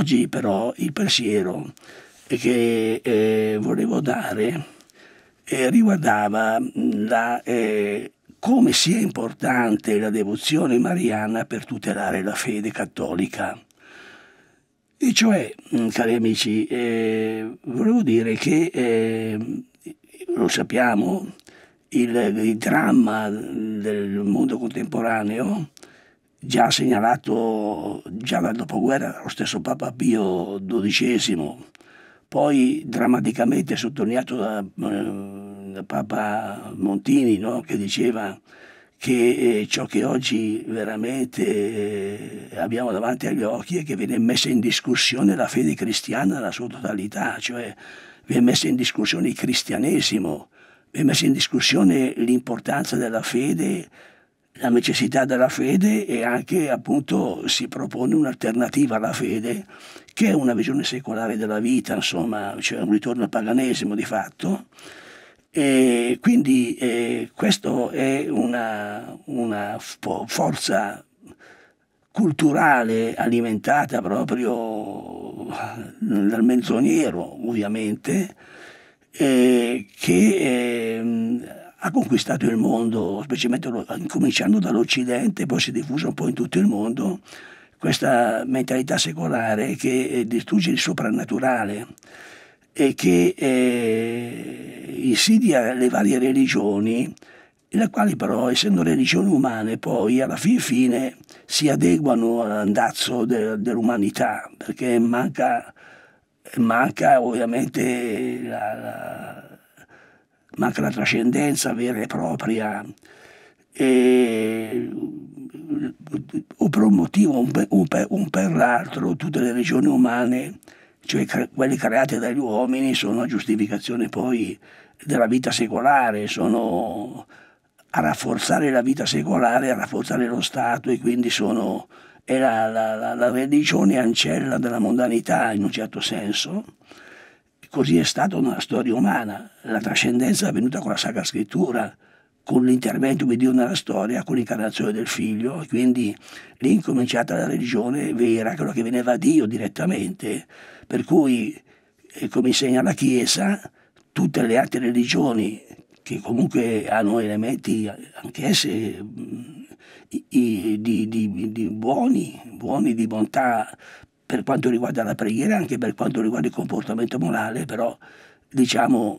Oggi però il pensiero che eh, volevo dare eh, riguardava la, eh, come sia importante la devozione mariana per tutelare la fede cattolica. E cioè, mm, cari amici, eh, volevo dire che, eh, lo sappiamo, il, il dramma del mondo contemporaneo già segnalato già dal dopoguerra lo stesso Papa Pio XII, poi drammaticamente sottolineato da, da eh, Papa Montini no? che diceva che eh, ciò che oggi veramente eh, abbiamo davanti agli occhi è che viene messa in discussione la fede cristiana nella sua totalità, cioè viene messa in discussione il cristianesimo, viene messa in discussione l'importanza della fede la necessità della fede e anche appunto si propone un'alternativa alla fede che è una visione secolare della vita, insomma, c'è cioè un ritorno al paganesimo di fatto. E quindi eh, questa è una, una forza culturale alimentata proprio dal menzognero, ovviamente, eh, che eh, conquistato il mondo, specialmente cominciando dall'Occidente, poi si è diffusa un po' in tutto il mondo, questa mentalità secolare che eh, distrugge il soprannaturale e che eh, insidia le varie religioni, le quali però, essendo religioni umane, poi alla fin fine si adeguano all'andazzo de dell'umanità, perché manca, manca ovviamente la, la manca la trascendenza vera e propria. E, o mm, per un motivo o per, per, per l'altro tutte le regioni umane, cioè cre quelle create dagli uomini, sono a giustificazione poi della vita secolare, sono a rafforzare la vita secolare, a rafforzare lo Stato e quindi sono è la, la, la religione ancella della mondanità in un certo senso. Così è stato nella storia umana. La trascendenza è avvenuta con la Sacra Scrittura, con l'intervento di Dio nella storia, con l'incarnazione del figlio, quindi lì è incominciata la religione vera, quella che veniva da Dio direttamente. Per cui, eh, come insegna la Chiesa, tutte le altre religioni che comunque hanno elementi anch'esse mm, di, di, di, buoni, buoni di bontà, per quanto riguarda la preghiera, anche per quanto riguarda il comportamento morale, però diciamo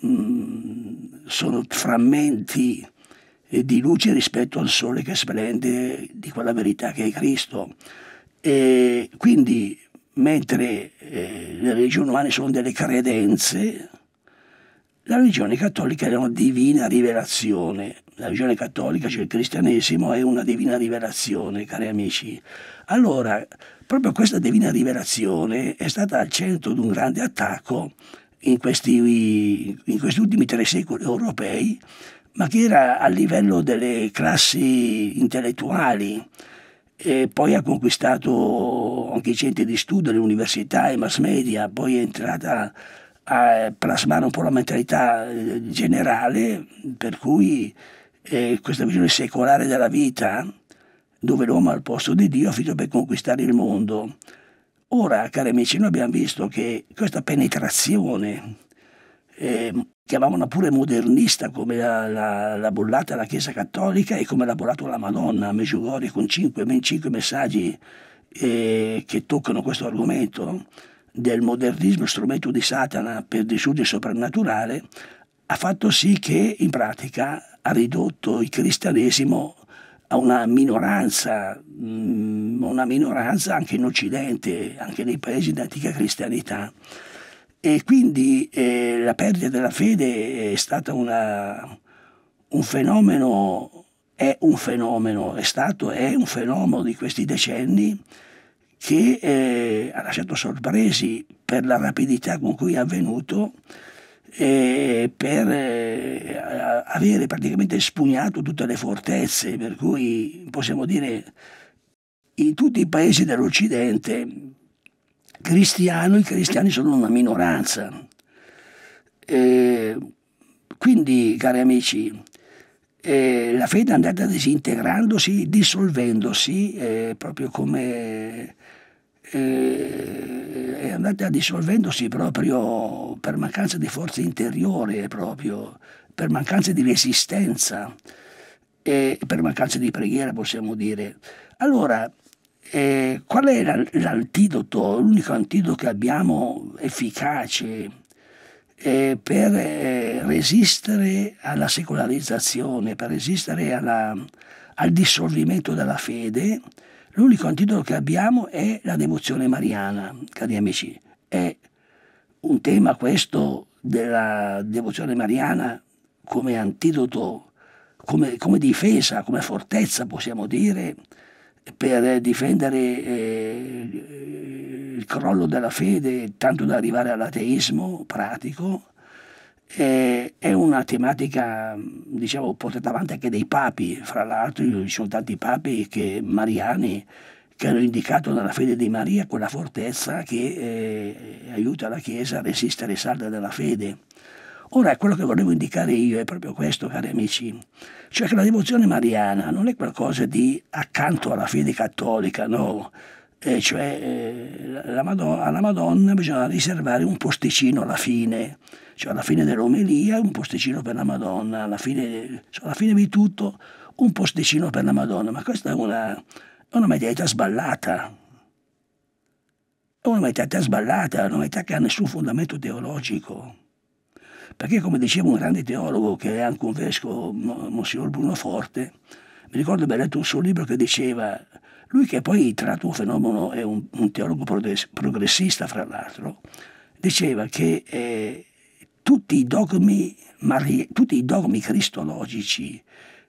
mh, mm, sono frammenti eh, di luce rispetto al sole che splende di quella verità che è Cristo. E quindi mentre eh, le religioni umane sono delle credenze, la religione cattolica era una divina rivelazione. La religione cattolica, cioè il cristianesimo, è una divina rivelazione, cari amici. Allora, proprio questa divina rivelazione è stata al centro di un grande attacco in questi, in questi ultimi tre secoli europei, ma che era a livello delle classi intellettuali e poi ha conquistato anche i centri di studio, le università, i mass media, poi è entrata a plasmare un po' la mentalità eh, generale per cui eh, questa visione secolare della vita, dove l'uomo al posto di Dio ha finito per conquistare il mondo. Ora, cari amici, noi abbiamo visto che questa penetrazione, eh, chiamavano pure modernista come la, la, la, bollata la Chiesa Cattolica e come l'ha bollato la Madonna a Meggiugorie con cinque, ben 5 messaggi eh, che toccano questo argomento, del modernismo strumento di Satana per disudere soprannaturale, ha fatto sì che in pratica ha ridotto il cristianesimo a una minoranza, mm, una minoranza anche in Occidente, anche nei paesi d'antica cristianità. E quindi eh, la perdita della fede è stata una, un fenomeno, è un fenomeno, è stato, è un fenomeno di questi decenni che eh, ha lasciato sorpresi per la rapidità con cui è avvenuto e eh, per eh, avere praticamente spugnato tutte le fortezze, per cui possiamo dire in tutti i paesi dell'Occidente cristiano, i cristiani sono una minoranza. E eh, quindi, cari amici, eh, la fede è andata disintegrandosi, dissolvendosi, eh, proprio come è andata dissolvendosi proprio per mancanza di forza interiore, proprio, per mancanza di resistenza e per mancanza di preghiera, possiamo dire. Allora, eh, qual è l'antidoto, l'unico antidoto che abbiamo efficace eh, per eh, resistere alla secolarizzazione, per resistere alla, al dissolvimento della fede? L'unico antidoto che abbiamo è la devozione mariana, cari amici. È un tema questo della devozione mariana come antidoto, come, come difesa, come fortezza, possiamo dire, per difendere eh, il crollo della fede, tanto da arrivare all'ateismo pratico, e, è una tematica, diciamo, portata avanti anche dai papi, fra l'altro ci sono tanti papi che, mariani che hanno indicato nella fede di Maria quella fortezza che eh, aiuta la Chiesa a resistere salda della fede. Ora, quello che volevo indicare io è proprio questo, cari amici, cioè che la devozione mariana non è qualcosa di accanto alla fede cattolica, no, e eh, cioè eh, Madonna, alla Madonna bisogna riservare un posticino alla fine, cioè alla fine dell'omelia un posticino per la Madonna, alla fine, cioè alla fine di tutto un posticino per la Madonna, ma questa è una, è una mediata sballata, è una mediata sballata, una mediata che ha nessun fondamento teologico perché come diceva un grande teologo che è anche un vescovo, Monsignor Bruno Forte, mi ricordo di aver letto un suo libro che diceva lui che poi tra l'altro fenomeno è un, un teologo progressista, fra l'altro, diceva che eh, tutti, i dogmi, tutti i dogmi cristologici,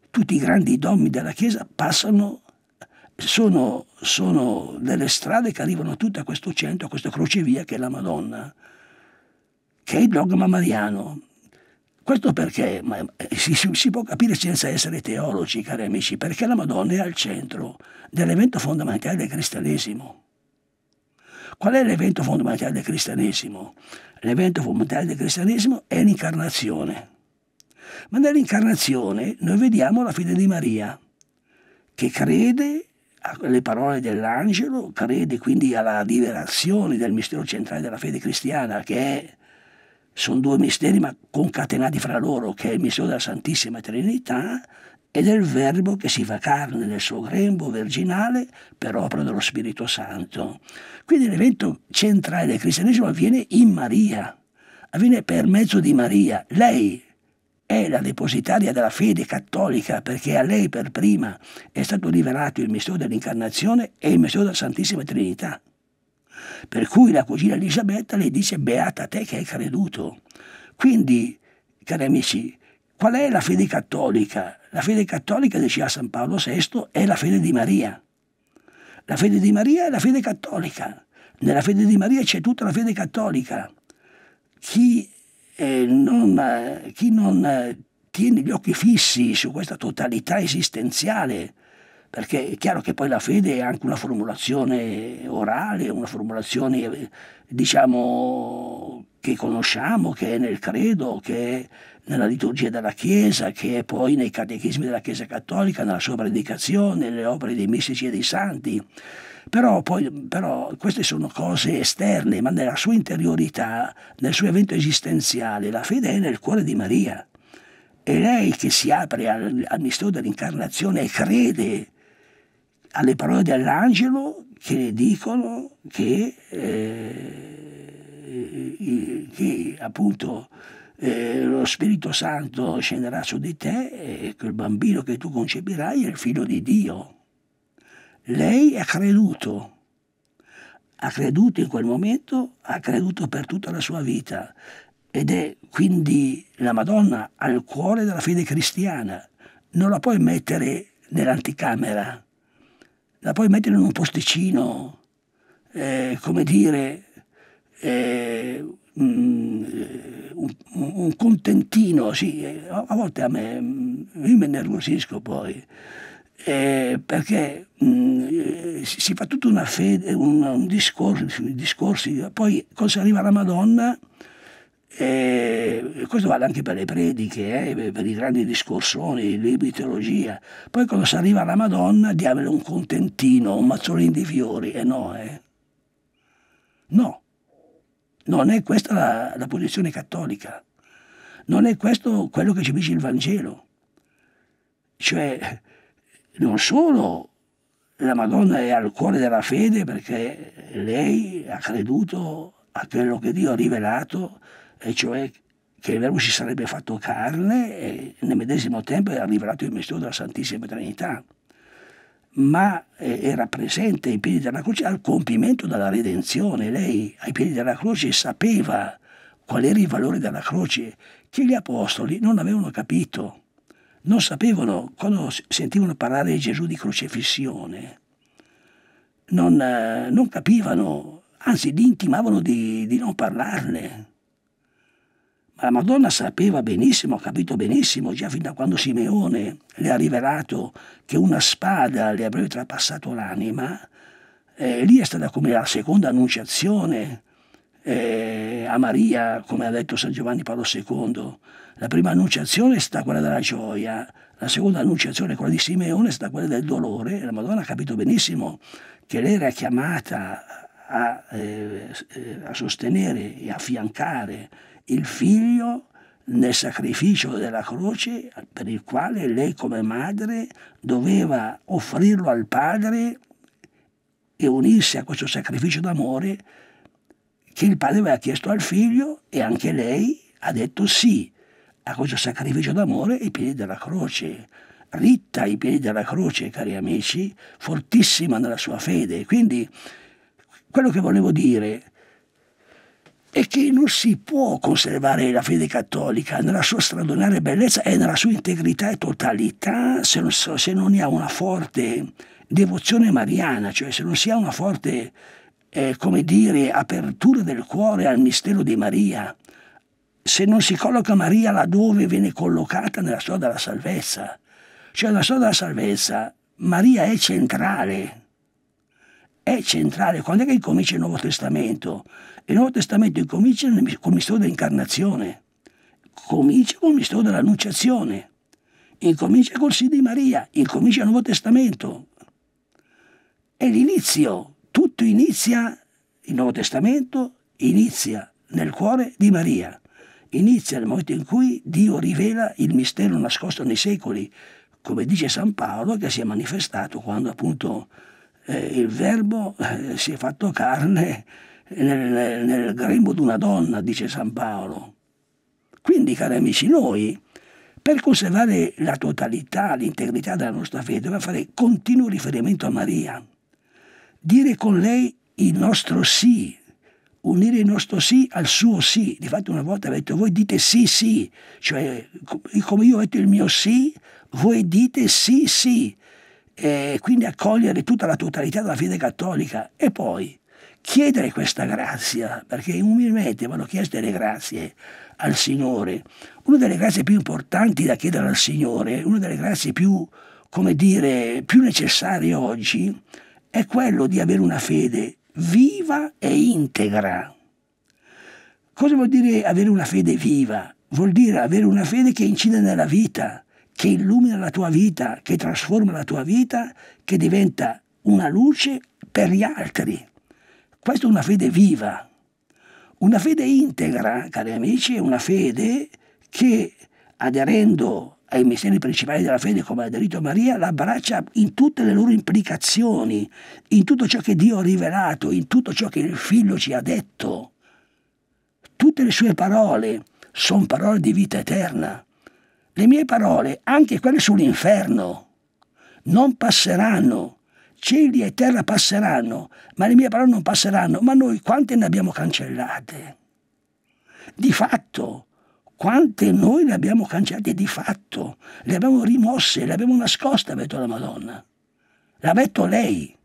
tutti i grandi dogmi della Chiesa passano sono, sono, delle strade che arrivano tutte a questo centro, a questa crocevia che è la Madonna, che è il dogma mariano. Questo perché eh, si, si, può capire senza essere teologi, cari amici, perché la Madonna è al centro dell'evento fondamentale del cristianesimo. Qual è l'evento fondamentale del cristianesimo? L'evento fondamentale del cristianesimo è l'incarnazione. Ma nell'incarnazione noi vediamo la fede di Maria, che crede alle parole dell'angelo, crede quindi alla rivelazione del mistero centrale della fede cristiana, che è sono due misteri ma concatenati fra loro, che è il mistero della Santissima Trinità e del Verbo che si fa carne nel suo grembo virginale per opera dello Spirito Santo. Quindi l'evento centrale del cristianesimo avviene in Maria, avviene per mezzo di Maria. Lei è la depositaria della fede cattolica perché a lei per prima è stato rivelato il mistero dell'incarnazione e il mistero della Santissima Trinità. Per cui la cugina Elisabetta le dice beata te che hai creduto. Quindi, cari amici, qual è la fede cattolica? La fede cattolica, diceva San Paolo VI, è la fede di Maria. La fede di Maria è la fede cattolica. Nella fede di Maria c'è tutta la fede cattolica. Chi eh, non, eh, chi non eh, tiene gli occhi fissi su questa totalità esistenziale perché è chiaro che poi la fede è anche una formulazione orale, una formulazione eh, diciamo che conosciamo, che è nel credo, che è nella liturgia della Chiesa, che è poi nei catechismi della Chiesa Cattolica, nella sua predicazione, nelle opere dei mistici e dei santi. Però, poi, però, queste sono cose esterne, ma nella sua interiorità, nel suo evento esistenziale, la fede è nel cuore di Maria. È lei che si apre al, al mistero dell'incarnazione e crede alle parole dell'angelo che le dicono che, eh, che appunto eh, lo Spirito Santo scenderà su di te e quel bambino che tu concepirai è il figlio di Dio. Lei ha creduto, ha creduto in quel momento, ha creduto per tutta la sua vita ed è quindi la Madonna al cuore della fede cristiana. Non la puoi mettere nell'anticamera la puoi mettere in un posticino, eh, come dire, eh, mm, eh un, un, contentino, sì, eh, a, volte a me, mm, io mi nervosisco poi, eh, perché mh, mm, eh, si fa tutto una fede, un, un discorso, discorsi, poi cosa arriva alla Madonna? E questo vale anche per le prediche, eh, per i grandi discorsoni, i libri di teologia. Poi quando si arriva alla Madonna, diavolo un contentino, un mazzolino di fiori. E eh no, eh. No, non è questa la, la posizione cattolica. Non è questo quello che ci dice il Vangelo. Cioè, non solo la Madonna è al cuore della fede perché lei ha creduto a quello che Dio ha rivelato e cioè che il Verbo si sarebbe fatto carne e nel medesimo tempo era rivelato il mistero della Santissima Trinità, ma eh, era presente ai piedi della croce al compimento della redenzione. Lei ai piedi della croce sapeva qual era il valore della croce, che gli apostoli non avevano capito, non sapevano quando sentivano parlare di Gesù di crocefissione, non, eh, non capivano, anzi gli intimavano di, di non parlarne ma la Madonna sapeva benissimo, ha capito benissimo, già fin da quando Simeone le ha rivelato che una spada le avrebbe trapassato l'anima, eh, lì è stata come la seconda annunciazione eh, a Maria, come ha detto San Giovanni Paolo II. La prima annunciazione è stata quella della gioia, la seconda annunciazione, quella di Simeone, è stata quella del dolore. La Madonna ha capito benissimo che lei era chiamata a, eh, eh a sostenere e affiancare il figlio nel sacrificio della croce per il quale lei come madre doveva offrirlo al padre e unirsi a questo sacrificio d'amore che il padre aveva chiesto al figlio e anche lei ha detto sì a questo sacrificio d'amore ai piedi della croce. Ritta ai piedi della croce, cari amici, fortissima nella sua fede. Quindi quello che volevo dire è che non si può conservare la fede cattolica nella sua straordinaria bellezza e nella sua integrità e totalità se non, se non ha una forte devozione mariana, cioè se non si ha una forte, eh, come dire, apertura del cuore al mistero di Maria, se non si colloca Maria laddove viene collocata nella storia della salvezza. Cioè nella storia della salvezza Maria è centrale, è centrale. Quando è che comincia il Nuovo Testamento? Il Nuovo Testamento incomincia con il mistero dell'incarnazione, comincia con il mistero dell'annunciazione, incomincia col sì di Maria, incomincia il Nuovo Testamento. È l'inizio, tutto inizia, il Nuovo Testamento inizia nel cuore di Maria, inizia nel momento in cui Dio rivela il mistero nascosto nei secoli, come dice San Paolo, che si è manifestato quando appunto eh, il Verbo eh, si è fatto carne nel, nel grembo di una donna, dice San Paolo. Quindi, cari amici, noi per conservare la totalità, l'integrità della nostra fede, dobbiamo fare continuo riferimento a Maria, dire con lei il nostro sì, unire il nostro sì al suo sì. Di fatto una volta avete voi dite sì sì, cioè come io ho detto il mio sì, voi dite sì sì. E quindi accogliere tutta la totalità della fede cattolica e poi chiedere questa grazia, perché umilmente vanno chieste le grazie al Signore. Una delle grazie più importanti da chiedere al Signore, una delle grazie più, come dire, più necessarie oggi, è quello di avere una fede viva e integra. Cosa vuol dire avere una fede viva? Vuol dire avere una fede che incide nella vita, che illumina la tua vita, che trasforma la tua vita, che diventa una luce per gli altri. Questa è una fede viva, una fede integra, cari amici, è una fede che aderendo ai misteri principali della fede come ha aderito Maria, la abbraccia in tutte le loro implicazioni, in tutto ciò che Dio ha rivelato, in tutto ciò che il Figlio ci ha detto. Tutte le sue parole sono parole di vita eterna. Le mie parole, anche quelle sull'inferno, non passeranno, cieli e terra passeranno, ma le mie parole non passeranno, ma noi quante ne abbiamo cancellate? Di fatto, quante noi le abbiamo cancellate di fatto, le abbiamo rimosse, le abbiamo nascoste, ha detto la Madonna. L'ha detto lei.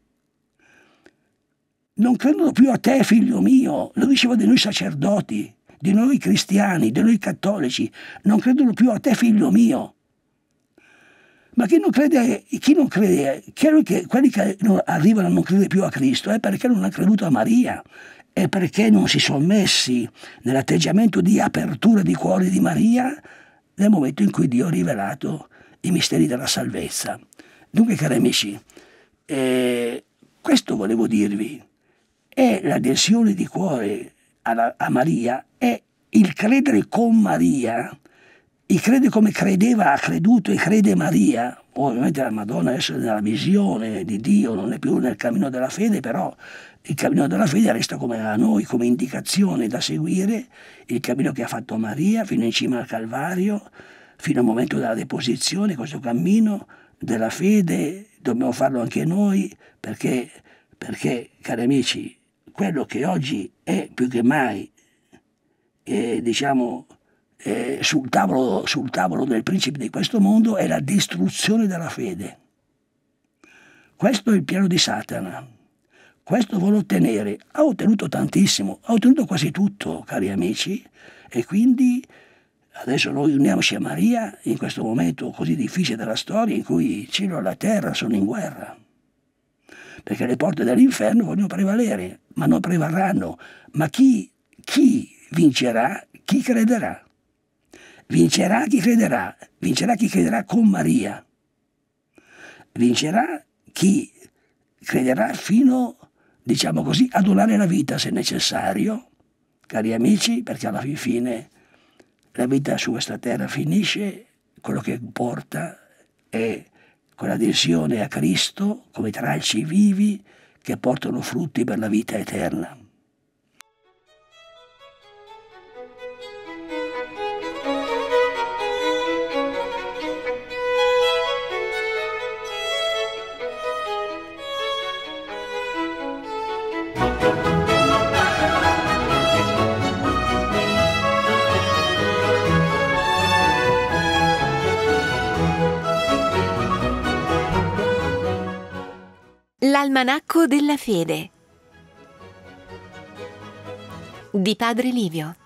Non credono più a te, figlio mio, lo diceva di noi sacerdoti, di noi cristiani, di noi cattolici, non credono più a te, figlio mio, ma chi non crede, chi non crede chiaro che quelli che arrivano a non credere più a Cristo è perché non hanno creduto a Maria, è perché non si sono messi nell'atteggiamento di apertura di cuore di Maria nel momento in cui Dio ha rivelato i misteri della salvezza. Dunque, cari amici, eh, questo volevo dirvi, è l'adesione di cuore alla, a Maria, è il credere con Maria e crede come credeva, ha creduto e crede Maria, ovviamente la Madonna adesso è nella visione di Dio, non è più nel cammino della fede, però il cammino della fede resta come a noi, come indicazione da seguire, il cammino che ha fatto Maria fino in cima al Calvario, fino al momento della deposizione, questo cammino della fede dobbiamo farlo anche noi perché, perché cari amici, quello che oggi è più che mai, eh, diciamo, eh, sul, tavolo, sul tavolo del principe di questo mondo è la distruzione della fede. Questo è il piano di Satana. Questo vuole ottenere. Ha ottenuto tantissimo, ha ottenuto quasi tutto, cari amici, e quindi adesso noi uniamoci a Maria in questo momento così difficile della storia in cui il cielo e la terra sono in guerra. Perché le porte dell'inferno vogliono prevalere, ma non prevarranno. Ma chi, chi vincerà? Chi crederà? Vincerà chi crederà, vincerà chi crederà con Maria, vincerà chi crederà fino, diciamo così, ad donare la vita se necessario, cari amici, perché alla fine la vita su questa terra finisce, quello che importa è quell'adesione a Cristo come tralci vivi che portano frutti per la vita eterna. Almanacco della fede di Padre Livio.